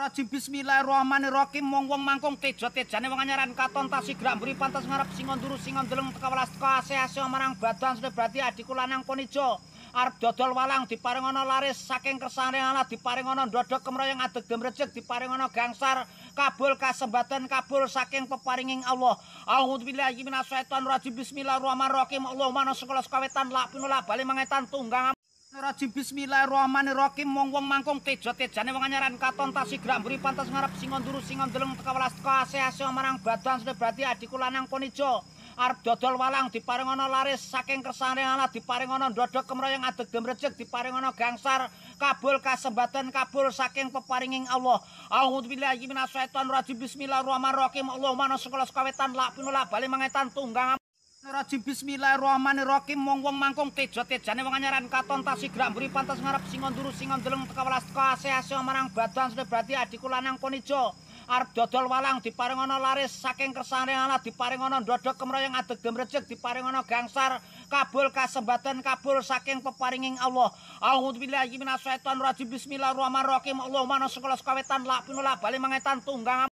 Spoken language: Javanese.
Astagfirullahaladzim Bismillahirrahmanirrahim Wong wong mangkong tejo tejane wong anyaran katon tasi gramburi pantas ngarep singon turu singon deleng teka walas teka ase ase omarang badan sudah berarti adikku lanang ponijo arep dodol walang diparing ono laris saking kersane ala diparing ono dodok kemroyang adeg demrejek diparing ono gangsar kabul kasembatan kabul saking peparinging Allah Alhamdulillahi minasaitan rajim bismillahirrahmanirrahim Allahumma nasukulah sukawetan lak pinulah balik tunggang Rajim bismillahirrahmanirrahim wong-wong mangkung kejot-kejane wong anyaran katon tasih gra mburi pantes ngarep sing nduru sing ndeleng teka marang badan sedhe berarti adiku lanang konijo arep dodol walang diparing laris saking kersane ana diparing ana ndodok adeg demrejek diparing gangsar kabul kasembatan kabul saking peparinging Allah auzubillahi minasyaitonirrajim bismillahirrahmanirrahim Allahumma nasukala sekawetan lak pinolak bali mangetan tunggang Rajim bismillahirrahmanirrahim wong wong mangkung tejo tejane wong anyaran katon tasi gram buri pantas ngarep singon duru singon deleng teka walas teka ase ase omarang batuan sudah berarti adiku lanang konijo arep dodol walang diparing ono laris saking kersane ala diparing ono dodok kemroyang adeg demrejek diparing ono gangsar kabul kasembatan kabul saking peparinging Allah Alhamdulillahi minasuhaitan rajim bismillahirrahmanirrahim Allahumma nasukulah sukawetan lakpinulah balik mengaitan tunggang